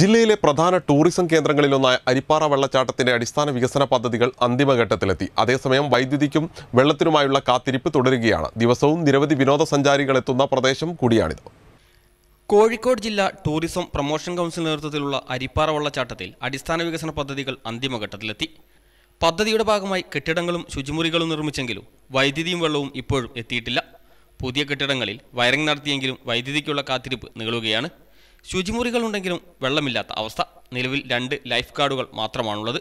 ജില്ലയിലെ പ്രധാന ടൂറിസം കേന്ദ്രങ്ങളിലൊന്നായ അരിപ്പാറ വെള്ളച്ചാട്ടത്തിന്റെ അടിസ്ഥാന വികസന പദ്ധതികൾ അന്തിമഘട്ടത്തിലെത്തി അതേസമയം വൈദ്യുതിക്കും വെള്ളത്തിനുമായുള്ള കാത്തിരിപ്പ് തുടരുകയാണ് ദിവസവും നിരവധി വിനോദസഞ്ചാരികൾ എത്തുന്ന പ്രദേശം കൂടിയാണിത് കോഴിക്കോട് ജില്ലാ ടൂറിസം പ്രൊമോഷൻ കൗൺസിൽ നേതൃത്വത്തിലുള്ള അരിപ്പാറ വെള്ളച്ചാട്ടത്തിൽ അടിസ്ഥാന വികസന പദ്ധതികൾ അന്തിമഘട്ടത്തിലെത്തി പദ്ധതിയുടെ ഭാഗമായി കെട്ടിടങ്ങളും ശുചിമുറികളും നിർമ്മിച്ചെങ്കിലും വൈദ്യുതിയും വെള്ളവും ഇപ്പോഴും എത്തിയിട്ടില്ല പുതിയ കെട്ടിടങ്ങളിൽ വയറിംഗ് നടത്തിയെങ്കിലും വൈദ്യുതിക്കുള്ള കാത്തിരിപ്പ് നീളുകയാണ് ശുചിമുറികളുണ്ടെങ്കിലും വെള്ളമില്ലാത്ത അവസ്ഥ നിലവിൽ രണ്ട് ലൈഫ് ഗാർഡുകൾ മാത്രമാണുള്ളത്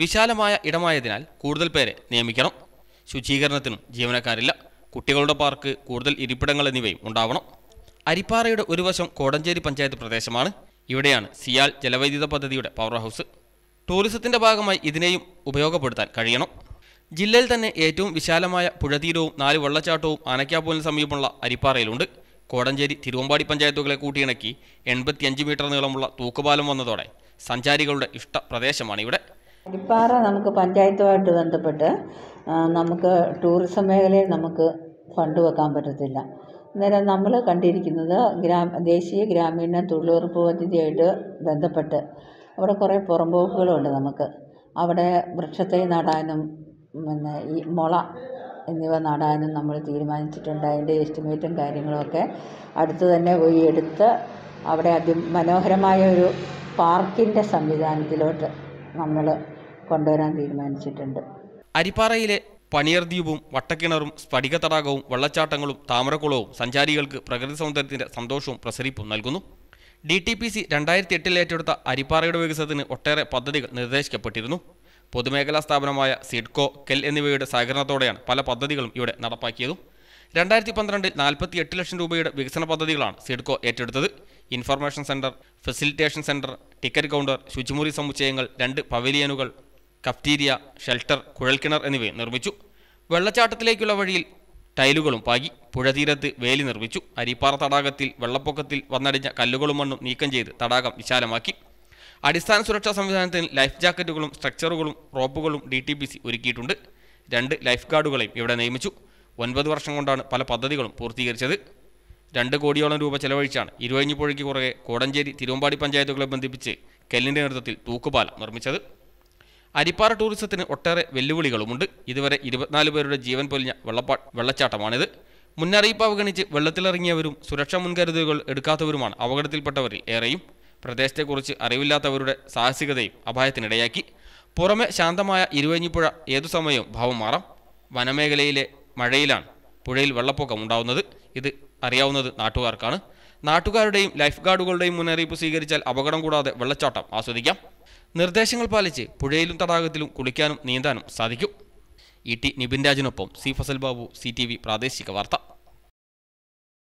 വിശാലമായ ഇടമായതിനാൽ കൂടുതൽ പേരെ നിയമിക്കണം ശുചീകരണത്തിനും ജീവനക്കാരില്ല കുട്ടികളുടെ പാർക്ക് കൂടുതൽ ഇരിപ്പിടങ്ങൾ എന്നിവയും ഉണ്ടാവണം അരിപ്പാറയുടെ ഒരു വശം കോടഞ്ചേരി പഞ്ചായത്ത് പ്രദേശമാണ് ഇവിടെയാണ് സിയാൽ ജലവൈദ്യുത പദ്ധതിയുടെ പവർ ഹൗസ് ടൂറിസത്തിന്റെ ഭാഗമായി ഇതിനെയും ഉപയോഗപ്പെടുത്താൻ കഴിയണം ജില്ലയിൽ തന്നെ ഏറ്റവും വിശാലമായ പുഴതീരവും നാല് വെള്ളച്ചാട്ടവും ആനക്കാപ്പോലിന് സമീപമുള്ള അരിപ്പാറയിലുണ്ട് കോടഞ്ചേരി തിരുവമ്പാടി പഞ്ചായത്തുകളെ കൂട്ടിയിണക്കി എൺപത്തിയഞ്ച് മീറ്റർ നീളമുള്ള തൂക്കുപാലം വന്നതോടെ സഞ്ചാരികളുടെ ഇഷ്ട പ്രദേശമാണ് ഇവിടെ അടിപ്പാറ നമുക്ക് പഞ്ചായത്തുമായിട്ട് ബന്ധപ്പെട്ട് നമുക്ക് ടൂറിസം മേഖലയിൽ നമുക്ക് ഫണ്ട് വെക്കാൻ പറ്റത്തില്ല അന്നേരം നമ്മൾ കണ്ടിരിക്കുന്നത് ഗ്രാമ ദേശീയ ഗ്രാമീണ തൊഴിലുറപ്പ് പദ്ധതിയായിട്ട് ബന്ധപ്പെട്ട് അവിടെ കുറേ പുറമ്പോക്കുകളുണ്ട് നമുക്ക് അവിടെ വൃക്ഷത്തെ നടാനും പിന്നെ ഈ മുള എന്നിവ നടാനും നമ്മൾ തീരുമാനിച്ചിട്ടുണ്ട് അതിൻ്റെ എസ്റ്റിമേറ്റും കാര്യങ്ങളൊക്കെ അടുത്ത് തന്നെ പോയി എടുത്ത് അവിടെ അതിമനോഹരമായ ഒരു പാർക്കിൻ്റെ സംവിധാനത്തിലോട്ട് നമ്മൾ കൊണ്ടുവരാൻ തീരുമാനിച്ചിട്ടുണ്ട് അരിപ്പാറയിലെ പണിയർ ദ്വീപും വട്ടക്കിണറും സ്ഫടിക തടാകവും വെള്ളച്ചാട്ടങ്ങളും താമരക്കുളവും സഞ്ചാരികൾക്ക് പ്രകൃതി സൗന്ദര്യത്തിൻ്റെ സന്തോഷവും പ്രസരിപ്പും നൽകുന്നു ഡി ടി പി സി രണ്ടായിരത്തി എട്ടിൽ ഏറ്റെടുത്ത അരിപ്പാറയുടെ വികസനത്തിന് ഒട്ടേറെ പദ്ധതികൾ നിർദ്ദേശിക്കപ്പെട്ടിരുന്നു പൊതുമേഖലാ സ്ഥാപനമായ സിഡ്കോ കെൽ എന്നിവയുടെ സഹകരണത്തോടെയാണ് പല പദ്ധതികളും ഇവിടെ നടപ്പാക്കിയതും രണ്ടായിരത്തി പന്ത്രണ്ടിൽ നാൽപ്പത്തി എട്ട് ലക്ഷം രൂപയുടെ വികസന പദ്ധതികളാണ് സിഡ്കോ ഏറ്റെടുത്തത് information centre facilitation centre ticket counter ശുചിമുറി സമുച്ചയങ്ങൾ രണ്ട് പവലിയനുകൾ കഫ്റ്റീരിയ ഷെൽട്ടർ കുഴൽക്കിണർ എന്നിവ നിർമ്മിച്ചു വെള്ളച്ചാട്ടത്തിലേക്കുള്ള വഴിയിൽ ടൈലുകളും പാകി പുഴതീരത്ത് വേലി നിർമ്മിച്ചു അരിപ്പാറ തടാകത്തിൽ വെള്ളപ്പൊക്കത്തിൽ വന്നടിഞ്ഞ കല്ലുകളും മണ്ണും നീക്കം ചെയ്ത് തടാകം വിശാലമാക്കി അടിസ്ഥാന സുരക്ഷാ സംവിധാനത്തിൽ ലൈഫ് ജാക്കറ്റുകളും സ്ട്രക്ചറുകളും റോപ്പുകളും ഡി ടി പി സി ഒരുക്കിയിട്ടുണ്ട് രണ്ട് ലൈഫ് ഗാർഡുകളെയും ഇവിടെ നിയമിച്ചു ഒൻപത് വർഷം കൊണ്ടാണ് പല പദ്ധതികളും പൂർത്തീകരിച്ചത് രണ്ട് കോടിയോളം രൂപ ചെലവഴിച്ചാണ് ഇരുവഴിഞ്ഞിപ്പുഴയ്ക്ക് പുറകെ കോടഞ്ചേരി തിരുവമ്പാടി പഞ്ചായത്തുകളെ ബന്ധിപ്പിച്ച് കെല്ലിൻ്റെ നേതൃത്വത്തിൽ തൂക്കുപാല നിർമ്മിച്ചത് അരിപ്പാറ ടൂറിസത്തിന് ഒട്ടേറെ വെല്ലുവിളികളുമുണ്ട് ഇതുവരെ ഇരുപത്തിനാല് പേരുടെ ജീവൻ പൊലിഞ്ഞ വെള്ളപ്പാ വെള്ളച്ചാട്ടമാണിത് മുന്നറിയിപ്പ് അവഗണിച്ച് വെള്ളത്തിലിറങ്ങിയവരും സുരക്ഷാ മുൻകരുതലുകൾ എടുക്കാത്തവരുമാണ് അപകടത്തിൽപ്പെട്ടവരിൽ ഏറെയും പ്രദേശത്തെക്കുറിച്ച് അറിവില്ലാത്തവരുടെ സാഹസികതയും അപായത്തിനിടയാക്കി പുറമെ ശാന്തമായ ഇരുവഞ്ഞിപ്പുഴ ഏതു സമയവും ഭാവം മാറാം വനമേഖലയിലെ മഴയിലാണ് പുഴയിൽ വെള്ളപ്പൊക്കം ഉണ്ടാവുന്നത് ഇത് അറിയാവുന്നത് നാട്ടുകാർക്കാണ് നാട്ടുകാരുടെയും ലൈഫ് ഗാർഡുകളുടെയും മുന്നറിയിപ്പ് സ്വീകരിച്ചാൽ അപകടം കൂടാതെ വെള്ളച്ചാട്ടം ആസ്വദിക്കാം നിർദ്ദേശങ്ങൾ പാലിച്ച് പുഴയിലും തടാകത്തിലും കുളിക്കാനും നീന്താനും സാധിക്കും ഇ ടി നിബിൻ രാജിനൊപ്പം C Fazal Babu C T V പ്രാദേശിക വാർത്ത